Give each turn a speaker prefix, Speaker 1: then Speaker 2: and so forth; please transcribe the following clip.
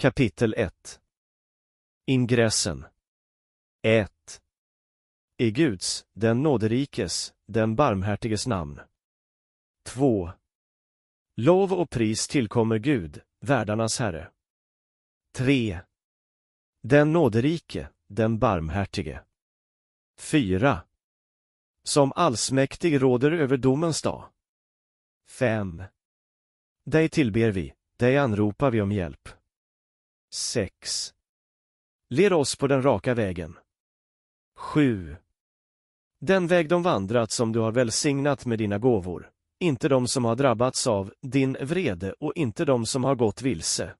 Speaker 1: Kapitel 1 Ingressen 1 I Guds, den nåderikes, den barmhärtiges namn. 2 Lov och pris tillkommer Gud, världarnas Herre. 3 Den nåderike, den barmhärtige. 4 Som allsmäktig råder över domens dag. 5 Dig tillber vi, dig anropar vi om hjälp. 6. Led oss på den raka vägen. 7. Den väg de vandrat som du har välsignat med dina gåvor, inte de som har drabbats av din vrede och inte de som har gått vilse,